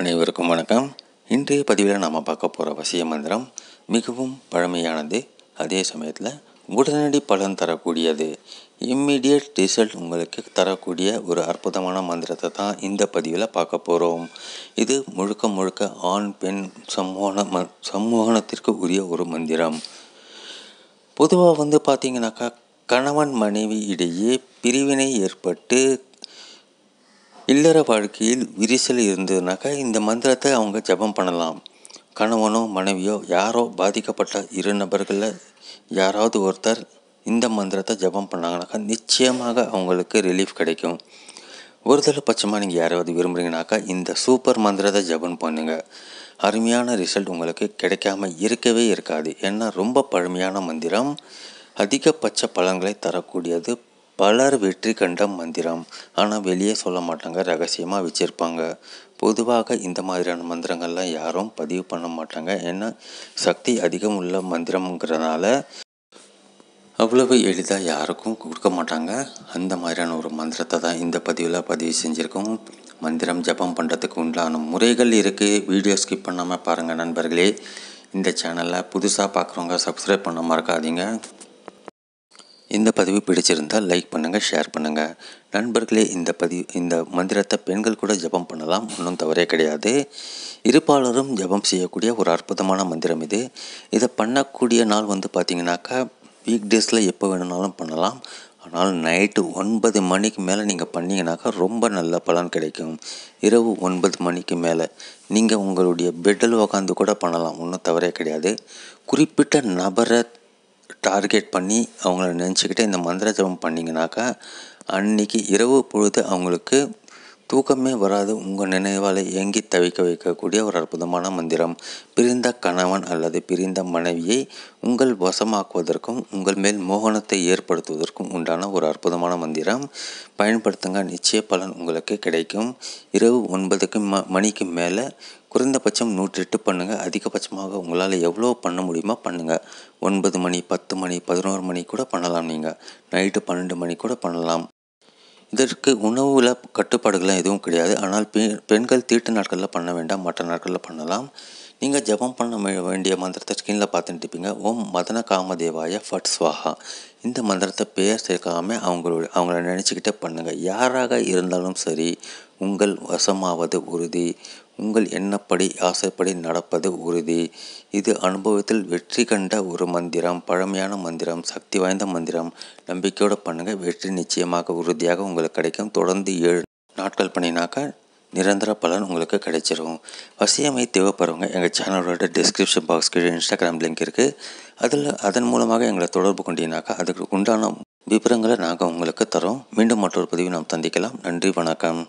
அனைவருக்கும் வணக்கம் இன்றைய பதிவில் நாம் பார்க்க போகிற வசிய மந்திரம் மிகவும் பழமையானது அதே சமயத்தில் உடனடி பலன் தரக்கூடியது இம்மிடியட் ரிசல்ட் உங்களுக்கு தரக்கூடிய ஒரு அற்புதமான மந்திரத்தை தான் இந்த பதிவில் பார்க்க போகிறோம் இது முழுக்க முழுக்க ஆண் பெண் சம்மோன ம சம்மோகனத்திற்கு உரிய ஒரு மந்திரம் பொதுவாக வந்து பார்த்திங்கனாக்கா கணவன் மனைவி இடையே பிரிவினை ஏற்பட்டு இல்லற வாழ்க்கையில் விரிசல் இருந்ததுனாக்கா இந்த மந்திரத்தை அவங்க ஜபம் பண்ணலாம் கணவனோ மனைவியோ யாரோ பாதிக்கப்பட்ட இரு நபர்களில் யாராவது ஒருத்தர் இந்த மந்திரத்தை ஜபம் பண்ணாங்கனாக்கா நிச்சயமாக அவங்களுக்கு ரிலீஃப் கிடைக்கும் ஒருதலை பட்சமாக நீங்கள் யாராவது விரும்புகிறீங்கனாக்கா இந்த சூப்பர் மந்திரத்தை ஜபம் பண்ணுங்கள் அருமையான ரிசல்ட் உங்களுக்கு கிடைக்காம இருக்கவே இருக்காது ஏன்னா ரொம்ப பழமையான மந்திரம் அதிகபட்ச பழங்களை தரக்கூடியது பலர் வெற்றி கண்ட மந்திரம் ஆனால் வெளியே சொல்ல மாட்டாங்க ரகசியமாக வச்சுருப்பாங்க பொதுவாக இந்த மாதிரியான மந்திரங்கள்லாம் யாரும் பதிவு பண்ண மாட்டாங்க ஏன்னா சக்தி அதிகம் உள்ள மந்திரம்ங்கிறதுனால அவ்வளவு எளிதாக யாருக்கும் கொடுக்க மாட்டாங்க அந்த மாதிரியான ஒரு மந்திரத்தை தான் இந்த பதிவில் பதிவு செஞ்சுருக்கோம் மந்திரம் ஜபம் பண்ணுறதுக்கு உண்டான முறைகள் இருக்குது வீடியோ ஸ்கிப் பண்ணாமல் பாருங்கள் நண்பர்களே இந்த சேனலை புதுசாக பார்க்குறவங்க சப்ஸ்கிரைப் பண்ண மறக்காதீங்க இந்த பதிவு பிடிச்சிருந்தால் லைக் பண்ணுங்கள் ஷேர் பண்ணுங்கள் நண்பர்களே இந்த பதிவு இந்த மந்திரத்தை பெண்கள் கூட ஜபம் பண்ணலாம் ஒன்றும் தவறே கிடையாது இருப்பாளரும் ஜபம் செய்யக்கூடிய ஒரு அற்புதமான மந்திரம் இது இதை பண்ணக்கூடிய நாள் வந்து பார்த்திங்கனாக்கா வீக் டேஸில் எப்போ வேணுனாலும் பண்ணலாம் ஆனால் நைட்டு ஒன்பது மணிக்கு மேலே நீங்கள் பண்ணிங்கனாக்கா ரொம்ப நல்ல பலன் கிடைக்கும் இரவு ஒன்பது மணிக்கு மேலே நீங்கள் உங்களுடைய பெட்டில் உக்காந்து கூட பண்ணலாம் ஒன்றும் தவறே கிடையாது குறிப்பிட்ட நபரை டார்கெட் பண்ணி அவங்கள நினச்சிக்கிட்டு இந்த மந்திர ஜபம் பண்ணிங்கனாக்கா அன்றைக்கி இரவு பொழுது அவங்களுக்கு தூக்கமே வராது உங்கள் நினைவால் ஏங்கி தவிக்க வைக்கக்கூடிய ஒரு அற்புதமான மந்திரம் பிரிந்த கணவன் அல்லது பிரிந்த மனைவியை உங்கள் வசமாக்குவதற்கும் உங்கள் மேல் மோகனத்தை ஏற்படுத்துவதற்கும் உண்டான ஒரு அற்புதமான மந்திரம் பயன்படுத்துங்க நிச்சய பலன் உங்களுக்கு கிடைக்கும் இரவு ஒன்பதுக்கு ம மணிக்கு மேலே குறைந்தபட்சம் நூற்றெட்டு பண்ணுங்கள் அதிகபட்சமாக உங்களால் எவ்வளோ பண்ண முடியுமோ பண்ணுங்கள் ஒன்பது மணி பத்து மணி பதினோரு மணி கூட பண்ணலாம் நீங்கள் நைட்டு பன்னெண்டு மணி கூட பண்ணலாம் இதற்கு உணவுல கட்டுப்பாடுகள்லாம் எதுவும் கிடையாது ஆனால் பெண்கள் தீட்டு நாட்களில் பண்ண வேண்டாம் மற்ற நாட்களில் பண்ணலாம் நீங்கள் ஜபம் பண்ண வேண்டிய மந்திரத்தை ஸ்க்ரீனில் பார்த்துட்டு இருப்பீங்க ஓம் மதன காமதேவாய ஃபட் ஸ்வாஹா இந்த மந்திரத்தை பெயர் சேர்க்காம அவங்களோட அவங்கள நினச்சிக்கிட்டே பண்ணுங்கள் யாராக இருந்தாலும் சரி உங்கள் வசமாவது உறுதி உங்கள் எண்ணப்படி ஆசைப்படி நடப்பது உறுதி இது அனுபவத்தில் வெற்றி கண்ட ஒரு மந்திரம் பழமையான மந்திரம் சக்தி வாய்ந்த மந்திரம் நம்பிக்கையோடு பண்ணுங்கள் வெற்றி நிச்சயமாக உறுதியாக உங்களுக்கு கிடைக்கும் தொடர்ந்து ஏழு நாட்கள் பண்ணினாக்கா நிரந்தர பலன் உங்களுக்கு கிடைச்சிரும் வசியமை தேவைப்படுறவங்க எங்கள் சேனலோட டிஸ்கிரிப்ஷன் பாக்ஸ் கீழே இன்ஸ்டாகிராம் லிங்க் இருக்குது அதில் அதன் மூலமாக எங்களை தொடர்பு கொண்டீங்கனாக்கா அதுக்கு உண்டான விபரங்களை நாங்கள் உங்களுக்கு தரோம் மீண்டும் மற்றொரு பதிவு நாம் சந்திக்கலாம் நன்றி வணக்கம்